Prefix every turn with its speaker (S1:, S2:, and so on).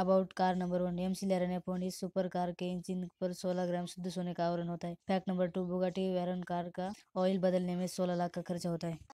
S1: about car number one McLaren F one इस super car के engine पर 16 ग्राम शुद्ध सोने का आवरण होता है fact number two Bugatti Veyron car का ऑयल बदलने में 16 लाख का खर्च होता है